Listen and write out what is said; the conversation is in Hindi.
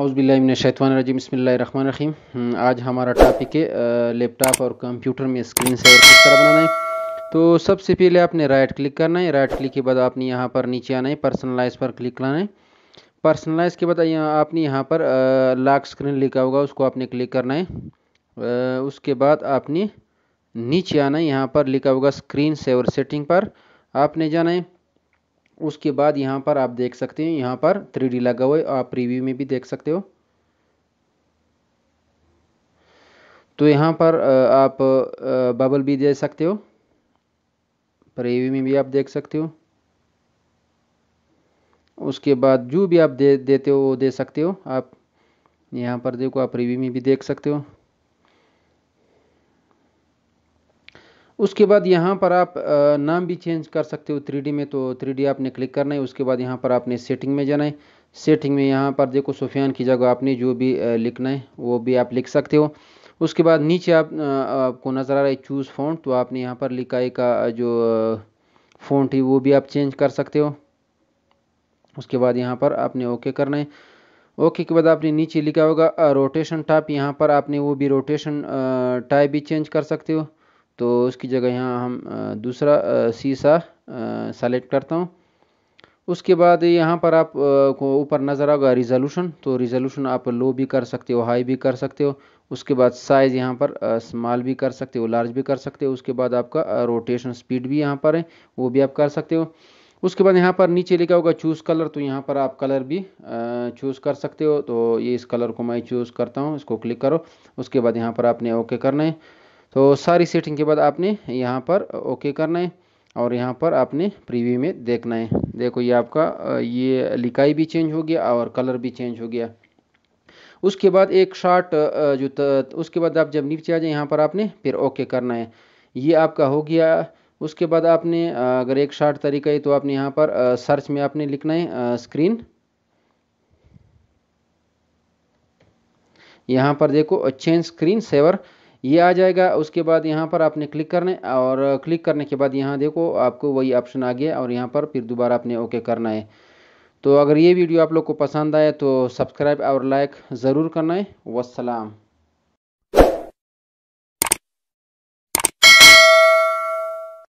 अउज़बिल्लाशैतवानरजीम बसमीम hmm, आज हमारा टॉपिक है लैपटॉप और कंप्यूटर में स्क्रीन सेवर किस तरह बनाना है तो सबसे पहले आपने राइट क्लिक करना है राइट क्लिक के बाद आपने यहाँ पर नीचे आना है पर्सनलाइज पर क्लिक करना है पर्सनलाइज के बाद यहाँ आपने यहाँ पर लॉक स्क्रीन लिखा होगा उसको आपने क्लिक करना है उसके बाद आपने नीचे आना है यहाँ पर लिखा होगा स्क्रीन सेवर सेटिंग पर आपने जाना है उसके बाद यहाँ पर आप देख सकते हैं यहाँ पर थ्री लगा हुआ है आप प्रीव्यू में भी देख सकते हो तो यहाँ पर आप बबल भी दे सकते हो प्रीव्यू में भी आप देख सकते हो उसके बाद जो भी आप दे देते हो वो दे सकते हो आप यहाँ पर देखो आप रिव्यू में भी देख सकते हो उसके बाद यहाँ पर आप नाम भी चेंज कर सकते हो थ्री में तो थ्री आपने क्लिक करना है उसके बाद यहाँ पर आपने सेटिंग में जाना है सेटिंग में यहाँ पर देखो सुफियान की जगह आपने जो भी लिखना है वो भी आप लिख सकते हो उसके बाद नीचे आप आपको नज़र आ रहा है चूज़ फ़ॉन्ट तो आपने यहाँ पर लिखाई का जो फ़ॉन्ट है वो भी आप चेंज कर सकते हो उसके बाद यहाँ पर आपने ओके करना है ओके के बाद आपने नीचे लिखा होगा रोटेशन टाइप यहाँ पर आपने वो भी रोटेशन टाइप भी चेंज कर सकते हो तो उसकी जगह यहाँ हम दूसरा सीसा सेलेक्ट करता हूँ उसके बाद यहाँ पर आप को ऊपर नज़र आएगा रिजोल्यूशन तो रिजोल्यूशन आप लो भी कर सकते हो हाई भी कर सकते हो उसके बाद साइज़ यहाँ पर स्मॉल भी कर सकते हो लार्ज भी कर सकते हो उसके बाद आपका रोटेशन स्पीड भी यहाँ पर है वो भी आप कर सकते हो उसके बाद यहाँ पर नीचे लिखा होगा चूज़ कलर तो यहाँ पर आप कलर भी चूज़ कर सकते हो तो ये इस कलर को मैं चूज़ करता हूँ इसको क्लिक करो उसके बाद यहाँ पर आपने ओके करना है तो सारी सेटिंग के बाद आपने यहाँ पर ओके करना है और यहाँ पर आपने प्रीव्यू में देखना है देखो ये आपका ये लिकाई भी चेंज हो गया और कलर भी चेंज हो गया उसके बाद एक शॉर्ट जो उसके बाद आप जब नीचे आ जाए यहाँ पर आपने फिर ओके करना है ये आपका हो गया उसके बाद आपने अगर एक शॉर्ट तरीका है तो आपने यहाँ पर सर्च में आपने लिखना है स्क्रीन यहाँ पर देखो चेंज स्क्रीन सेवर ये आ जाएगा उसके बाद यहाँ पर आपने क्लिक करने और क्लिक करने के बाद यहाँ देखो आपको वही ऑप्शन आ गया और यहाँ पर फिर दोबारा आपने ओके करना है तो अगर ये वीडियो आप लोग को पसंद आए तो सब्सक्राइब और लाइक ज़रूर करना है वसलाम